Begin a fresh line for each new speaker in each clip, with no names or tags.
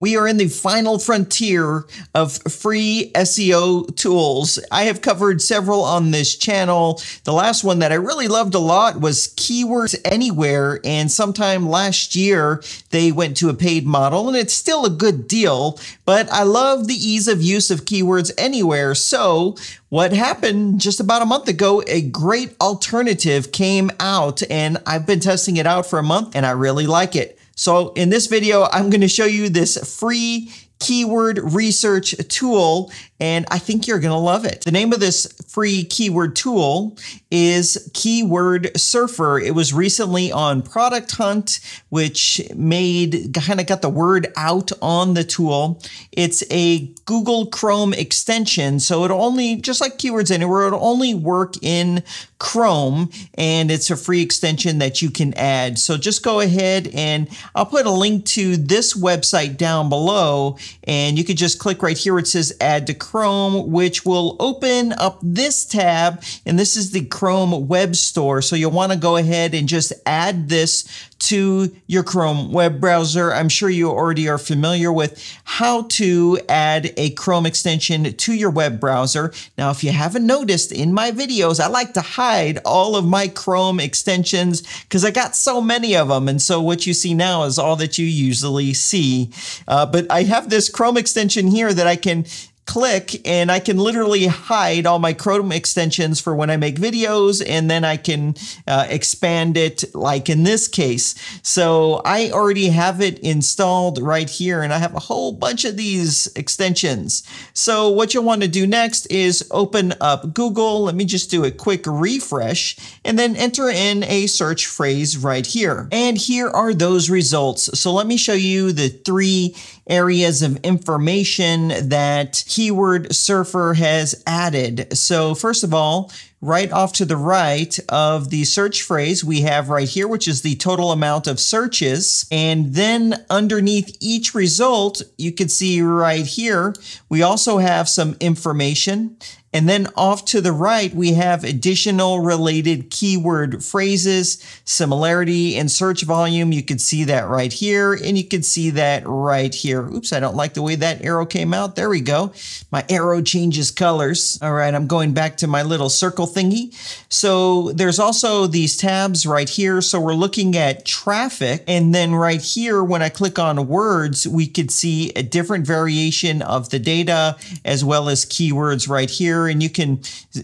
We are in the final frontier of free SEO tools. I have covered several on this channel. The last one that I really loved a lot was Keywords Anywhere. And sometime last year, they went to a paid model and it's still a good deal, but I love the ease of use of Keywords Anywhere. So what happened just about a month ago, a great alternative came out and I've been testing it out for a month and I really like it. So in this video, I'm going to show you this free keyword research tool, and I think you're going to love it. The name of this free keyword tool is Keyword Surfer. It was recently on Product Hunt, which made kind of got the word out on the tool. It's a Google Chrome extension, so it'll only, just like Keywords Anywhere, it'll only work in Chrome, and it's a free extension that you can add. So just go ahead and I'll put a link to this website down below, and you can just click right here. It says Add to Chrome, which will open up this tab, and this is the Chrome Web Store. So you'll want to go ahead and just add this to your Chrome web browser. I'm sure you already are familiar with how to add a Chrome extension to your web browser. Now, if you haven't noticed in my videos, I like to highlight hide all of my Chrome extensions because I got so many of them. And so what you see now is all that you usually see. Uh, but I have this Chrome extension here that I can click and I can literally hide all my Chrome extensions for when I make videos and then I can uh, expand it like in this case. So I already have it installed right here and I have a whole bunch of these extensions. So what you'll want to do next is open up Google. Let me just do a quick refresh and then enter in a search phrase right here. And here are those results. So let me show you the three areas of information that keyword surfer has added. So, first of all, right off to the right of the search phrase we have right here, which is the total amount of searches. And then underneath each result, you can see right here, we also have some information. And then off to the right, we have additional related keyword phrases, similarity and search volume. You can see that right here. And you can see that right here. Oops, I don't like the way that arrow came out. There we go. My arrow changes colors. All right, I'm going back to my little circle thingy. So there's also these tabs right here. So we're looking at traffic. And then right here, when I click on words, we could see a different variation of the data as well as keywords right here. And you can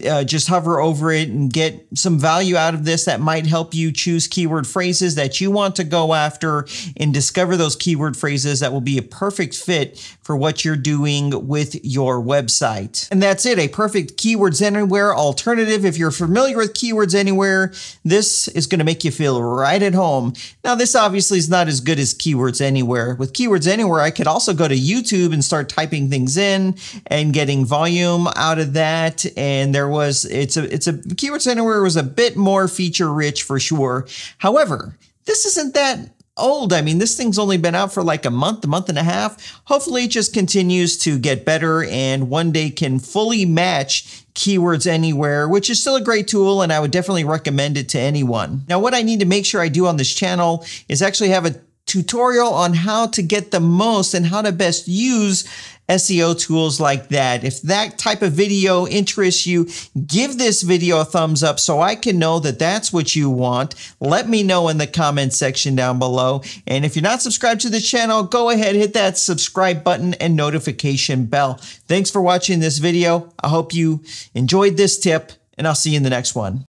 uh, just hover over it and get some value out of this that might help you choose keyword phrases that you want to go after and discover those keyword phrases that will be a perfect fit for what you're doing with your website. And that's it, a perfect Keywords Anywhere alternative if you're familiar with keywords anywhere, this is going to make you feel right at home. Now, this obviously is not as good as keywords anywhere. With keywords anywhere, I could also go to YouTube and start typing things in and getting volume out of that. And there was, it's a, it's a, keywords anywhere was a bit more feature rich for sure. However, this isn't that old. I mean, this thing's only been out for like a month, a month and a half. Hopefully, it just continues to get better and one day can fully match Keywords Anywhere, which is still a great tool and I would definitely recommend it to anyone. Now, what I need to make sure I do on this channel is actually have a tutorial on how to get the most and how to best use SEO tools like that. If that type of video interests you, give this video a thumbs up so I can know that that's what you want. Let me know in the comment section down below. And if you're not subscribed to the channel, go ahead, hit that subscribe button and notification bell. Thanks for watching this video. I hope you enjoyed this tip and I'll see you in the next one.